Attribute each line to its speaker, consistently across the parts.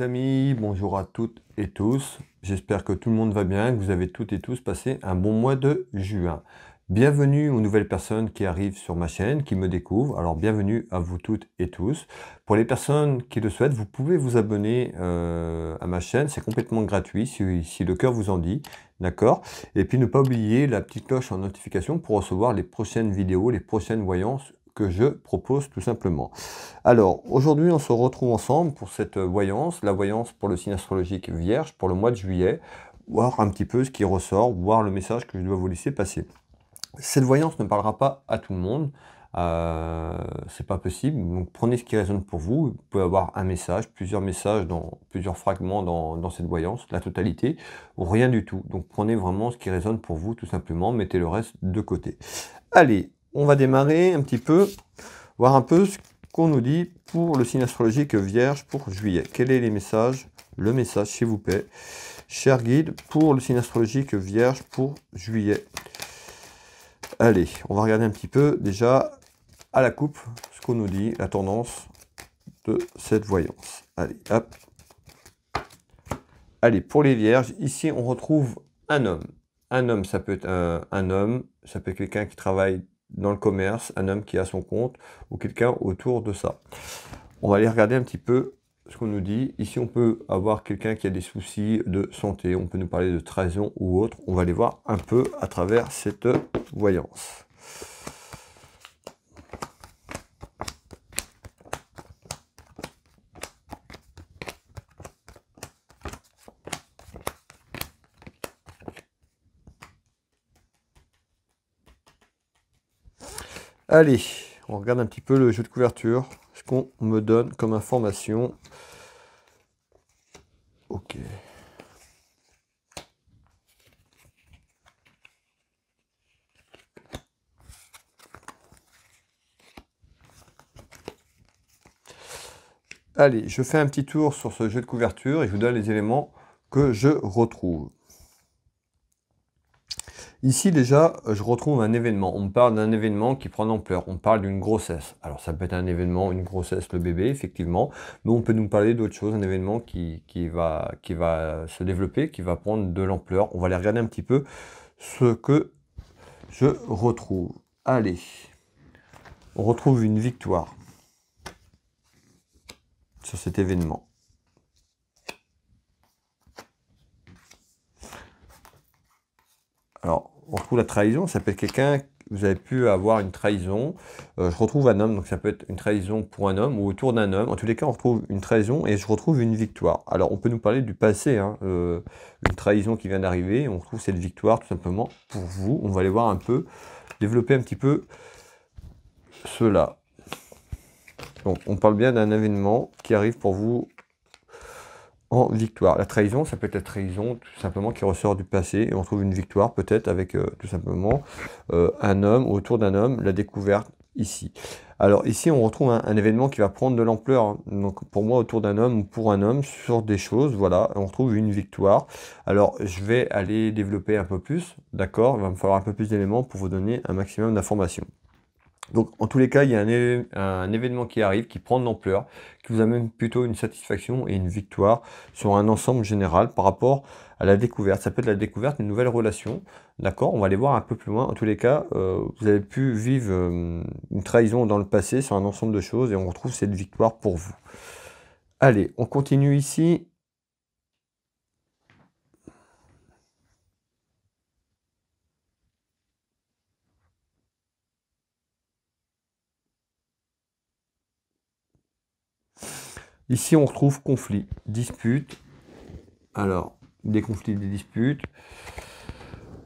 Speaker 1: amis, bonjour à toutes et tous. J'espère que tout le monde va bien, que vous avez toutes et tous passé un bon mois de juin. Bienvenue aux nouvelles personnes qui arrivent sur ma chaîne, qui me découvrent. Alors bienvenue à vous toutes et tous. Pour les personnes qui le souhaitent, vous pouvez vous abonner euh, à ma chaîne. C'est complètement gratuit si, si, le cœur vous en dit. D'accord Et puis ne pas oublier la petite cloche en notification pour recevoir les prochaines vidéos, les prochaines voyances que je propose tout simplement. Alors, aujourd'hui, on se retrouve ensemble pour cette voyance, la voyance pour le signe astrologique vierge pour le mois de juillet, voir un petit peu ce qui ressort, voir le message que je dois vous laisser passer. Cette voyance ne parlera pas à tout le monde, euh, c'est pas possible. Donc prenez ce qui résonne pour vous. Vous pouvez avoir un message, plusieurs messages, dans, plusieurs fragments dans, dans cette voyance, la totalité, ou rien du tout. Donc prenez vraiment ce qui résonne pour vous, tout simplement. Mettez le reste de côté. Allez, on va démarrer un petit peu, voir un peu ce qu'on nous dit pour le signe astrologique Vierge pour juillet. Quel est les messages Le message, s'il vous plaît. Cher guide, pour le signe astrologique Vierge pour juillet. Allez, on va regarder un petit peu déjà à la coupe ce qu'on nous dit, la tendance de cette voyance. Allez, hop. Allez, pour les vierges, ici on retrouve un homme. Un homme, ça peut être un, un homme, ça peut être quelqu'un qui travaille dans le commerce, un homme qui a son compte ou quelqu'un autour de ça. On va aller regarder un petit peu ce qu'on nous dit. Ici, on peut avoir quelqu'un qui a des soucis de santé, on peut nous parler de trahison ou autre. On va aller voir un peu à travers cette voyance. Allez, on regarde un petit peu le jeu de couverture. Ce qu'on me donne comme information. Ok. Allez, je fais un petit tour sur ce jeu de couverture et je vous donne les éléments que je retrouve. Ici déjà, euh, je retrouve un événement. On me parle d'un événement qui prend l'ampleur. On parle d'une grossesse. Alors ça peut être un événement, une grossesse, le bébé, effectivement, mais on peut nous parler d'autre chose, un événement qui, va, qui va se développer, qui va prendre de l'ampleur. On va aller regarder un petit peu ce que je retrouve. Allez, on retrouve une victoire sur cet événement. Alors, on retrouve la trahison, ça peut être quelqu'un, vous avez pu avoir une trahison, euh, je retrouve un homme, donc ça peut être une trahison pour un homme ou autour d'un homme. En tous les cas, on retrouve une trahison et je retrouve une victoire. Alors, on peut nous parler du passé, hein. euh, une trahison qui vient d'arriver, on retrouve cette victoire tout simplement pour vous. On va aller voir un peu, développer un petit peu cela. Donc, on parle bien d'un événement qui arrive pour vous en victoire. La trahison, ça peut être la trahison tout simplement qui ressort du passé et on trouve une victoire peut-être avec euh, tout simplement euh, un homme ou autour d'un homme, la découverte ici. Alors ici, on retrouve un, événement qui va prendre de l'ampleur. Hein. Donc pour moi, autour d'un homme ou pour un homme, sur des choses, voilà, on retrouve une victoire. Alors je vais aller développer un peu plus, d'accord Il va me falloir un peu plus d'éléments pour vous donner un maximum d'informations. Donc en tous les cas, il y a un, événement qui arrive, qui prend de l'ampleur, qui vous amène plutôt une satisfaction et une victoire sur un ensemble général par rapport à la découverte. Ça peut être la découverte d'une nouvelle relation, d'accord On va aller voir un peu plus loin. En tous les cas, euh, vous avez pu vivre euh, une trahison dans le passé sur un ensemble de choses et on retrouve cette victoire pour vous. Allez, on continue ici Ici, on retrouve conflit, dispute. Alors, des conflits, des disputes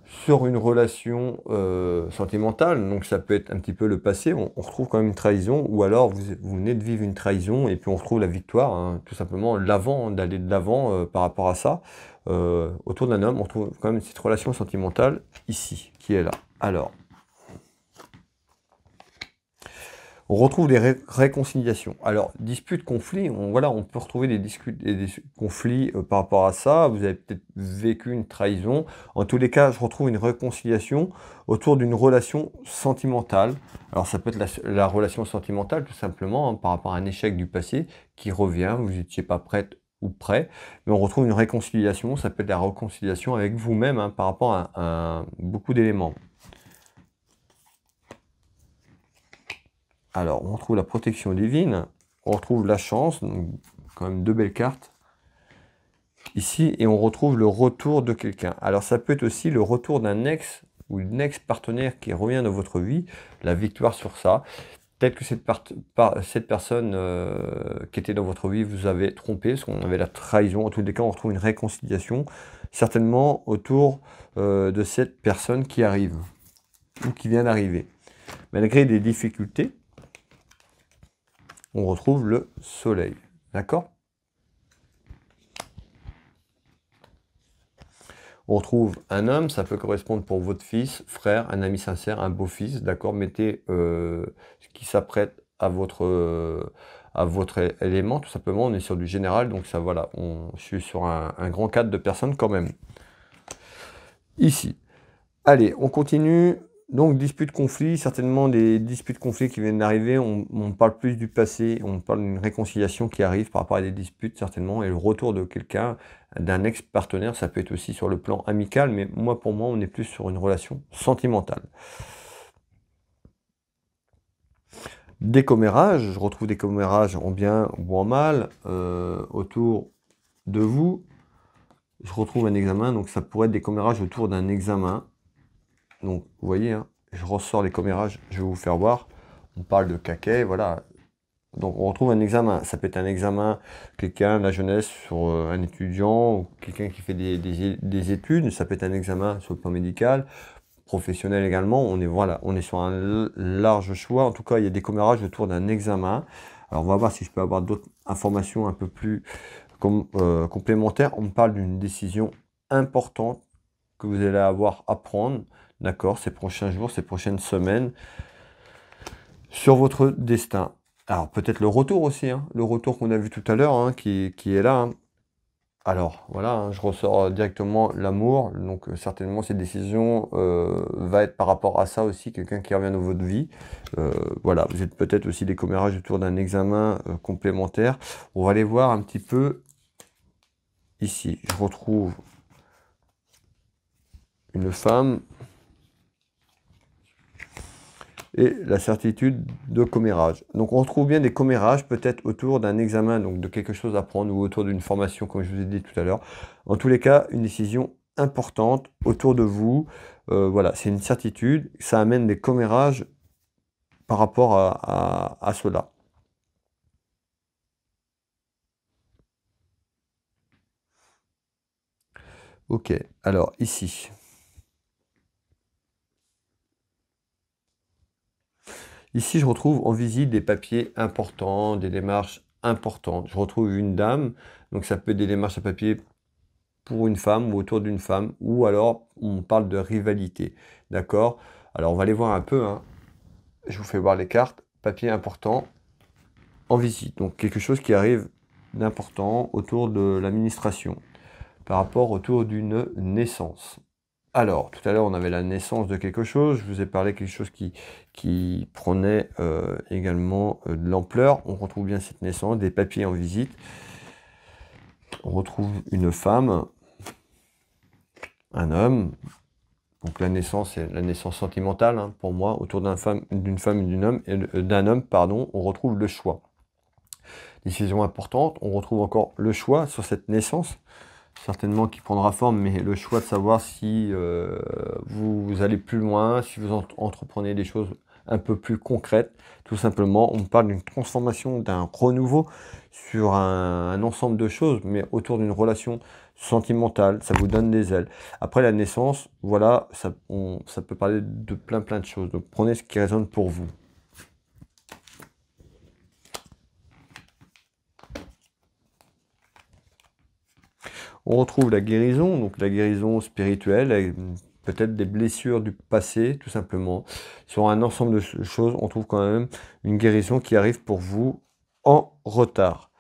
Speaker 1: sur une relation euh, sentimentale, donc ça peut être un petit peu le passé, on, retrouve quand même une trahison, ou alors vous, venez de vivre une trahison et puis on retrouve la victoire, hein, tout simplement l'avant, hein, d'aller de l'avant euh, par rapport à ça. Euh, autour d'un homme, on retrouve quand même cette relation sentimentale ici, qui est là. Alors, On retrouve des réconciliations. Alors, disputes, conflits, on, voilà, on peut retrouver des, des conflits euh, par rapport à ça. Vous avez peut-être vécu une trahison. En tous les cas, je retrouve une réconciliation autour d'une relation sentimentale. Alors, ça peut être la, relation sentimentale, tout simplement, hein, par rapport à un échec du passé qui revient. Vous n'étiez pas prête ou prêt. mais on retrouve une réconciliation, ça peut être la réconciliation avec vous-même hein, par rapport à beaucoup d'éléments. Alors, on retrouve la protection divine, on retrouve la chance, donc quand même deux belles cartes. Ici, et on retrouve le retour de quelqu'un. Alors, ça peut être aussi le retour d'un ex ou d'un ex-partenaire qui revient dans votre vie, la victoire sur ça. Peut-être que cette, cette personne euh, qui était dans votre vie vous avait trompé, parce qu'on avait la trahison. En tous les cas, on retrouve une réconciliation, certainement autour euh, de cette personne qui arrive, ou qui vient d'arriver. Malgré des difficultés, on retrouve le soleil. D'accord On retrouve un homme, ça peut correspondre pour votre fils, frère, un ami sincère, un beau-fils, d'accord Mettez euh, ce qui s'apprête à votre, euh, à votre élément, tout simplement. On est sur du général, donc ça, voilà, on, suit suis sur un, un grand cadre de personnes quand même. Ici. Allez, on continue. Donc, disputes, conflits, certainement des disputes, conflits qui viennent d'arriver. On, parle plus du passé, on parle d'une réconciliation qui arrive par rapport à des disputes, certainement, et le retour de quelqu'un, d'un ex-partenaire. Ça peut être aussi sur le plan amical, mais moi, pour moi, on est plus sur une relation sentimentale. Décommérages, je retrouve des commérages en bien ou en mal euh, autour de vous. Je retrouve un examen, donc ça pourrait être des commérages autour d'un examen donc, vous voyez, hein, je ressors les commérages, je vais vous faire voir. On parle de caquet, voilà. Donc, on retrouve un examen. Ça peut être un examen, quelqu'un la jeunesse sur euh, un étudiant, ou quelqu'un qui fait des, études. Ça peut être un examen sur le plan médical, professionnel également. On est, voilà, on est sur un large choix. En tout cas, il y a des commérages autour d'un examen. Alors, on va voir si je peux avoir d'autres informations un peu plus euh, complémentaires. On parle d'une décision importante que vous allez avoir à prendre d'accord, ces prochains jours, ces prochaines semaines, sur votre destin. Alors peut-être le retour aussi, hein. le retour qu'on a vu tout à l'heure, hein, qui, est là. Hein. Alors voilà, je ressors euh, directement l'amour, donc euh, certainement cette décision euh, va être par rapport à ça aussi, quelqu'un qui revient dans votre vie. voilà, vous êtes peut-être aussi des commérages autour d'un examen complémentaire. On va aller voir un petit peu ici. Je retrouve une femme et la certitude de commérage. Donc on retrouve bien des commérages peut-être autour d'un examen, donc de quelque chose à prendre ou autour d'une formation comme je vous ai dit tout à l'heure. En tous les cas, une décision importante autour de vous. Euh, voilà, c'est une certitude. Ça amène des commérages par rapport à cela. Ok, alors ici. Ici, je retrouve en visite des papiers importants, des démarches importantes. Je retrouve une dame, donc ça peut être des démarches à papier pour une femme ou autour d'une femme, ou alors on parle de rivalité. D'accord Alors on va aller voir un peu. Hein. Je vous fais voir les cartes. Papier important en visite. Donc quelque chose qui arrive d'important autour de l'administration par rapport autour d'une naissance. Alors, tout à l'heure, on avait la naissance de quelque chose. Je vous ai parlé de quelque chose qui, prenait euh, également euh, de l'ampleur. On retrouve bien cette naissance, des papiers en visite. On retrouve une femme, un homme. Donc la naissance, c'est la naissance sentimentale hein, pour moi. Autour d'une femme, d'une femme et d'un homme, euh, d'un homme, pardon, on retrouve le choix. Décision importante. On retrouve encore le choix sur cette naissance certainement qui prendra forme, mais le choix de savoir si euh, vous, allez plus loin, si vous entreprenez des choses un peu plus concrètes. Tout simplement, on parle d'une transformation, d'un renouveau sur un, ensemble de choses, mais autour d'une relation sentimentale. Ça vous donne des ailes. Après la naissance, voilà, ça, ça peut parler de plein plein de choses. Donc prenez ce qui résonne pour vous. On retrouve la guérison, donc la guérison spirituelle, peut-être des blessures du passé, tout simplement. Sur un ensemble de choses, on trouve quand même une guérison qui arrive pour vous en retard.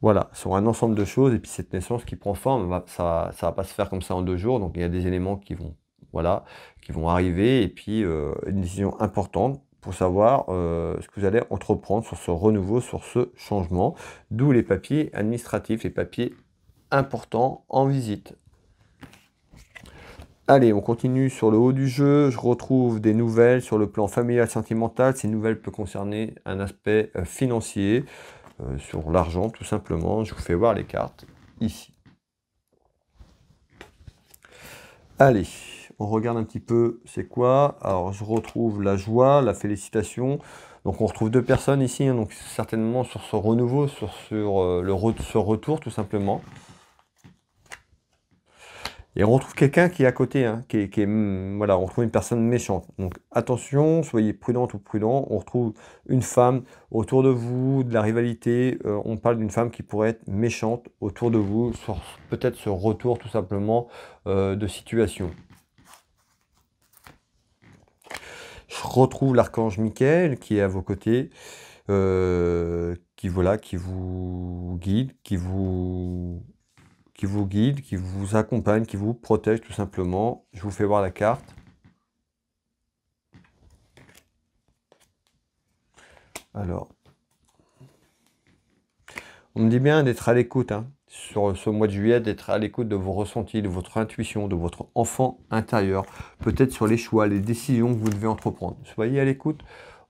Speaker 1: Voilà, sur un ensemble de choses, et puis cette naissance qui prend forme, bah, ça ne va pas se faire comme ça en deux jours, donc il y a des éléments qui vont, voilà, qui vont arriver, et puis euh, une décision importante pour savoir euh, ce que vous allez entreprendre sur ce renouveau, sur ce changement, d'où les papiers administratifs, les papiers important en visite. Allez, on continue sur le haut du jeu. Je retrouve des nouvelles sur le plan familial sentimental. Ces nouvelles peuvent concerner un aspect euh, financier, euh, sur l'argent tout simplement. Je vous fais voir les cartes ici. Allez, on regarde un petit peu c'est quoi. Alors, je retrouve la joie, la félicitation. Donc, on retrouve deux personnes ici, hein. donc certainement sur ce renouveau, sur, sur euh, le ce retour tout simplement. Et on retrouve quelqu'un qui est à côté, hein, qui, est, hmm, voilà, on retrouve une personne méchante. Donc attention, soyez prudente ou prudent. On retrouve une femme autour de vous, de la rivalité. Euh, on parle d'une femme qui pourrait être méchante autour de vous, peut-être ce retour tout simplement euh, de situation. Je retrouve l'archange Michael qui est à vos côtés, euh, qui voilà, qui vous guide, qui vous qui vous guide, qui vous accompagne, qui vous protège tout simplement. Je vous fais voir la carte. Alors, on me dit bien d'être à l'écoute hein. sur ce mois de juillet, d'être à l'écoute de vos ressentis, de votre intuition, de votre enfant intérieur, peut-être sur les choix, les décisions que vous devez entreprendre. Soyez à l'écoute.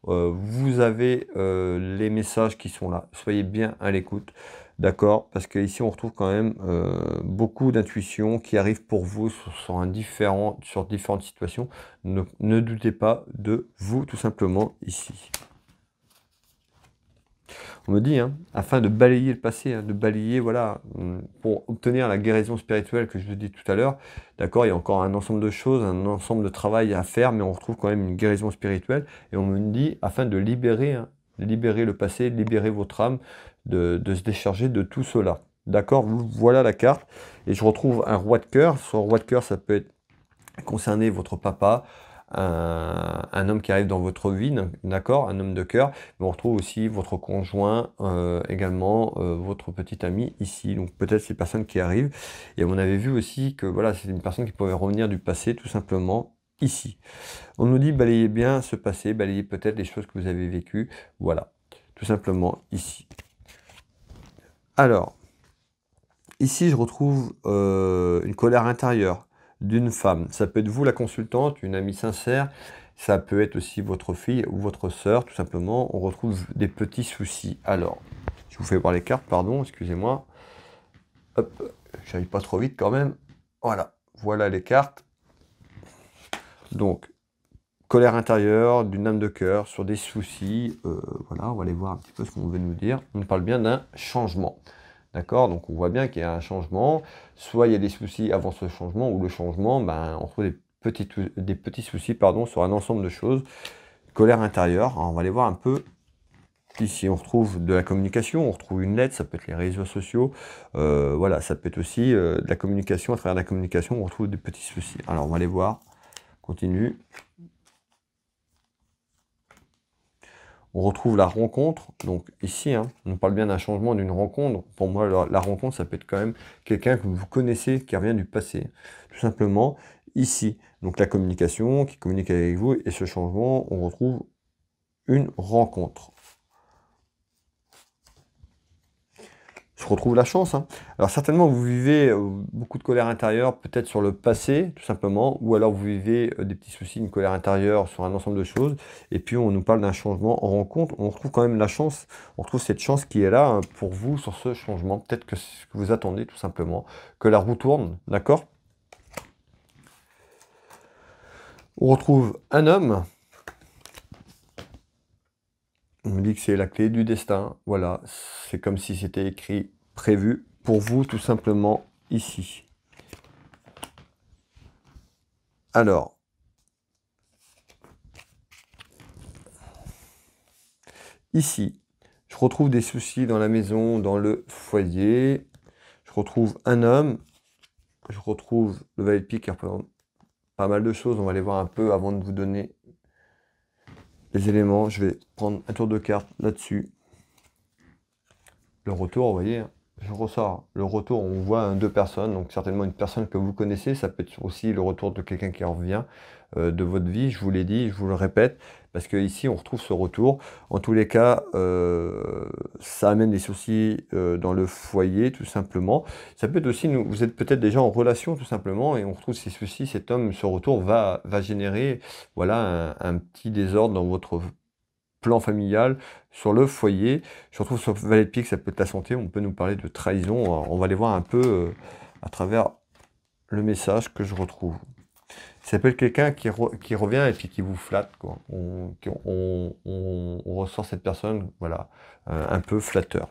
Speaker 1: Euh, vous avez euh, les messages qui sont là. Soyez bien à l'écoute. D'accord Parce qu'ici, on retrouve quand même euh, beaucoup d'intuitions qui arrivent pour vous sur, sur différentes situations. Ne, doutez pas de vous, tout simplement, ici. On me dit, hein, afin de balayer le passé, hein, de balayer, voilà, mm, pour obtenir la guérison spirituelle que je vous dis tout à l'heure, d'accord, il y a encore un ensemble de choses, un ensemble de travail à faire, mais on retrouve quand même une guérison spirituelle. Et on me dit, afin de libérer, hein, libérer le passé, libérer votre âme, de, se décharger de tout cela. D'accord Voilà la carte. Et je retrouve un roi de cœur. Son roi de cœur, ça peut être concerner votre papa, un, homme qui arrive dans votre vie, d'accord Un homme de cœur. on retrouve aussi votre conjoint, euh, également euh, votre petit ami ici. Donc peut-être ces personnes qui arrivent. Et on avait vu aussi que voilà, c'est une personne qui pouvait revenir du passé tout simplement ici. On nous dit balayez bien ce passé, balayez peut-être les choses que vous avez vécues. Voilà, tout simplement ici. Alors, ici, je retrouve euh, une colère intérieure d'une femme. Ça peut être vous, la consultante, une amie sincère. Ça peut être aussi votre fille ou votre sœur, tout simplement. On retrouve des petits soucis. Alors, je vous fais voir les cartes, pardon, excusez-moi. Hop, j'arrive pas trop vite quand même. Voilà, voilà les cartes. Donc, colère intérieure, d'une âme de cœur, sur des soucis. Euh, voilà, on va aller voir un petit peu ce qu'on veut nous dire. On parle bien d'un changement. D'accord Donc on voit bien qu'il y a un changement. Soit il y a des soucis avant ce changement, ou le changement, ben, on trouve des petits, soucis pardon, sur un ensemble de choses. Colère intérieure, hein, on va aller voir un peu Ici, on retrouve de la communication, on retrouve une lettre, ça peut être les réseaux sociaux, euh, voilà, ça peut être aussi euh, de la communication, à travers la communication, on retrouve des petits soucis. Alors, on va aller voir, continue. on retrouve la rencontre. Donc ici, hein, on parle bien d'un changement, d'une rencontre. Pour moi, la, la, rencontre, ça peut être quand même quelqu'un que vous connaissez qui revient du passé. Tout simplement, ici. Donc la communication qui communique avec vous et ce changement, on retrouve une rencontre. se retrouve la chance. Hein. Alors certainement, vous vivez euh, beaucoup de colère intérieure, peut-être sur le passé, tout simplement, ou alors vous vivez euh, des petits soucis, une colère intérieure sur un ensemble de choses, et puis on nous parle d'un changement en rencontre, on retrouve quand même la chance, on retrouve cette chance qui est là hein, pour vous sur ce changement, peut-être que ce que vous attendez tout simplement, que la roue tourne, d'accord On retrouve un homme, on me dit que c'est la clé du destin. Voilà, c'est comme si c'était écrit, prévu pour vous tout simplement ici. Alors, ici, je retrouve des soucis dans la maison, dans le foyer. Je retrouve un homme. Je retrouve le valet de pique qui représente pas mal de choses. On va les voir un peu avant de vous donner les éléments. Je vais prendre un tour de carte là-dessus. Le retour, vous voyez, je ressors. Le retour, on voit deux personnes, donc certainement une personne que vous connaissez. Ça peut être aussi le retour de quelqu'un qui en revient. Euh, de votre vie, je vous l'ai dit, je vous le répète, parce que ici on retrouve ce retour. En tous les cas, euh, ça amène des soucis euh, dans le foyer, tout simplement. Ça peut être aussi, vous êtes peut-être déjà en relation, tout simplement, et on retrouve ces soucis, cet homme, ce retour va, générer voilà, un, petit désordre dans votre plan familial, sur le foyer. Je retrouve sur Valet de Pique, ça peut être la santé, on peut nous parler de trahison. on va les voir un peu à travers le message que je retrouve. Ça peut être quelqu'un qui, revient et puis qui vous flatte. On, ressort cette personne voilà, euh, un peu flatteur.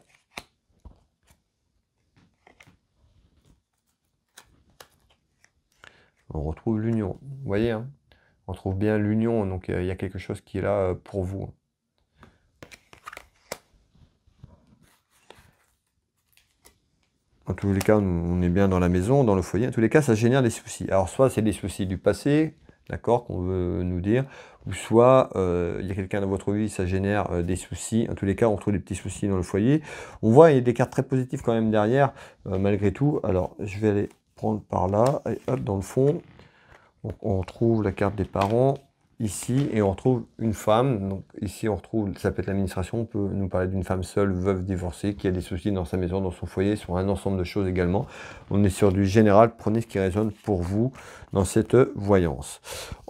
Speaker 1: On retrouve l'union. Vous voyez, hein, on retrouve bien l'union, donc euh, il y a quelque chose qui est là euh, pour vous. En tous les cas, on est bien dans la maison, dans le foyer. En tous les cas, ça génère des soucis. Alors, soit c'est des soucis du passé, d'accord, qu'on veut nous dire, ou soit euh, il y a quelqu'un dans votre vie, ça génère euh, des soucis. En tous les cas, on trouve des petits soucis dans le foyer. On voit, il y a des cartes très positives quand même derrière, euh, malgré tout. Alors, je vais aller prendre par là, et hop, dans le fond. on trouve la carte des parents ici, et on retrouve une femme. Donc ici, on retrouve, ça peut être l'administration, on peut nous parler d'une femme seule, veuve, divorcée, qui a des soucis dans sa maison, dans son foyer, sur un ensemble de choses également. On est sur du général, prenez ce qui résonne pour vous dans cette voyance.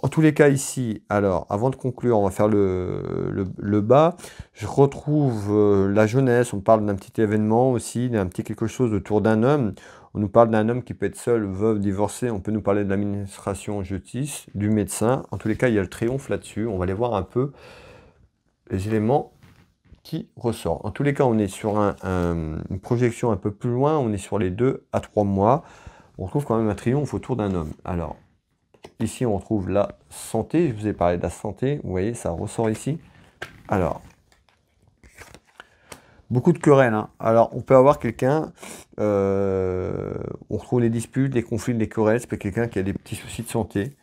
Speaker 1: En tous les cas, ici, alors, avant de conclure, on va faire le, le, bas. Je retrouve euh, la jeunesse, on parle d'un petit événement aussi, d'un petit quelque chose autour d'un homme. On nous parle d'un homme qui peut être seul, veuve, divorcé. On peut nous parler de l'administration en justice, du médecin. En tous les cas, il y a le triomphe là-dessus. On va aller voir un peu les éléments qui ressortent. En tous les cas, on est sur une projection un peu plus loin. On est sur les deux à trois mois. On retrouve quand même un triomphe autour d'un homme. Alors, ici, on retrouve la santé. Je vous ai parlé de la santé. Vous voyez, ça ressort ici. Alors, beaucoup de querelles. Hein. Alors, on peut avoir quelqu'un, euh, on retrouve les disputes, les conflits, les querelles, c'est quelqu'un qui a des petits soucis de santé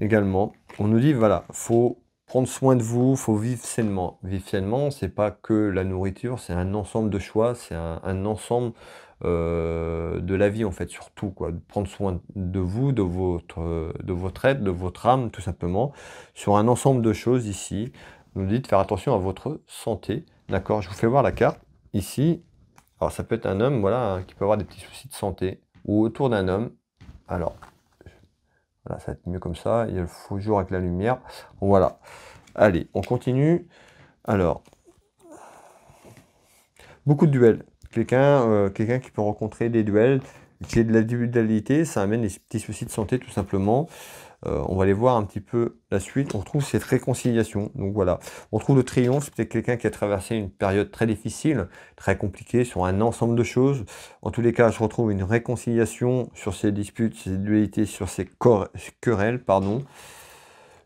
Speaker 1: également. On nous dit, voilà, faut prendre soin de vous, faut vivre sainement. Vivre sainement, c'est pas que la nourriture, c'est un ensemble de choix, c'est un, ensemble euh, de la vie en fait, surtout quoi. Prendre soin de vous, de votre, de votre être, de votre âme, tout simplement, sur un ensemble de choses ici. On nous dit de faire attention à votre santé, D'accord, je vous fais voir la carte. Ici, alors ça peut être un homme, voilà, hein, qui peut avoir des petits soucis de santé, ou autour d'un homme. Alors, voilà, ça va être mieux comme ça. Il faut a jour avec la lumière. Voilà. Allez, on continue. Alors, beaucoup de duels. Quelqu'un euh, quelqu'un qui peut rencontrer des duels, qui est de la dualité, ça amène des petits soucis de santé tout simplement. Euh, on va aller voir un petit peu la suite. On retrouve cette réconciliation. Donc voilà, on trouve le triomphe. C'est peut-être quelqu'un qui a traversé une période très difficile, très compliquée sur un ensemble de choses. En tous les cas, je retrouve une réconciliation sur ces disputes, ces dualités, sur ces querelles, pardon.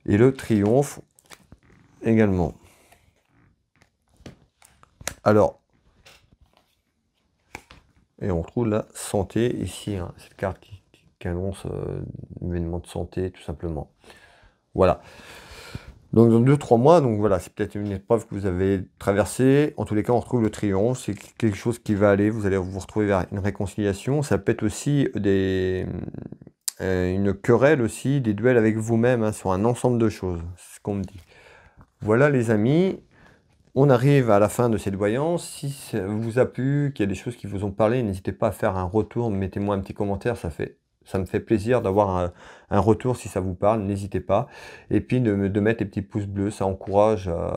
Speaker 1: Et le triomphe également. Alors, et on trouve la santé ici, hein. cette carte qui annonce euh, événement de santé, tout simplement. Voilà. Donc dans deux trois mois, donc voilà, c'est peut-être une épreuve que vous avez traversée. En tous les cas, on retrouve le triomphe, c'est quelque chose qui va aller, vous allez vous retrouver vers une réconciliation. Ça peut être aussi des, euh, une querelle aussi, des duels avec vous-même hein, sur un ensemble de choses, c'est ce qu'on me dit. Voilà les amis, on arrive à la fin de cette voyance. Si ça vous a plu, qu'il y a des choses qui vous ont parlé, n'hésitez pas à faire un retour, mettez-moi un petit commentaire, ça fait ça me fait plaisir d'avoir un, retour si ça vous parle, n'hésitez pas. Et puis de, de, mettre les petits pouces bleus, ça encourage euh,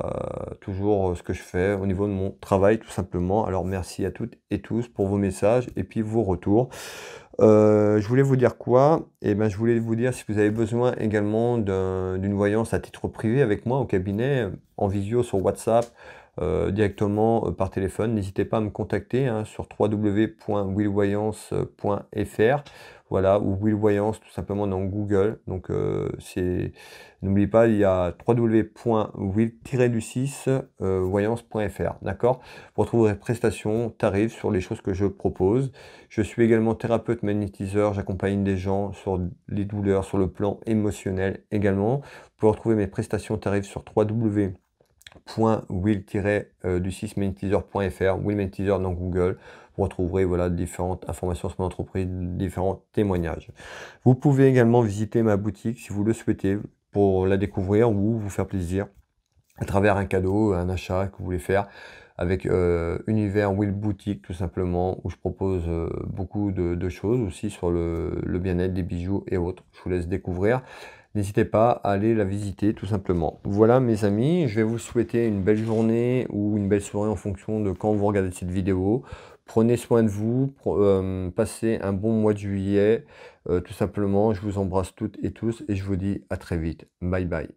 Speaker 1: toujours euh, ce que je fais au niveau de mon travail tout simplement. Alors merci à toutes et tous pour vos messages et puis vos retours. Euh, je voulais vous dire quoi eh ben, je voulais vous dire si vous avez besoin également d'une voyance à titre privé avec moi au cabinet, en visio sur WhatsApp euh, directement euh, par téléphone. N'hésitez pas à me contacter hein, sur www.willvoyance.fr voilà, ou Willvoyance tout simplement dans Google. Donc euh, c'est n'oubliez pas, il y a www.will-du6voyance.fr. D'accord Vous retrouverez prestations, tarifs sur les choses que je propose. Je suis également thérapeute magnétiseur, j'accompagne des gens sur les douleurs, sur le plan émotionnel également. Vous pouvez retrouver mes prestations, tarifs sur www will-du6menteaser.fr, mainteaserfr will Teaser dans Google. Vous retrouverez voilà, différentes informations sur mon entreprise, différents témoignages. Vous pouvez également visiter ma boutique si vous le souhaitez pour la découvrir ou vous faire plaisir à travers un cadeau, un achat que vous voulez faire avec euh, Univers Will Boutique tout simplement, où je propose euh, beaucoup de, choses aussi sur le, le bien-être des bijoux et autres. Je vous laisse découvrir. N'hésitez pas à aller la visiter tout simplement. Voilà mes amis, je vais vous souhaiter une belle journée ou une belle soirée en fonction de quand vous regardez cette vidéo. Prenez soin de vous, euh, passez un bon mois de juillet, euh, tout simplement. Je vous embrasse toutes et tous et je vous dis à très vite. Bye bye.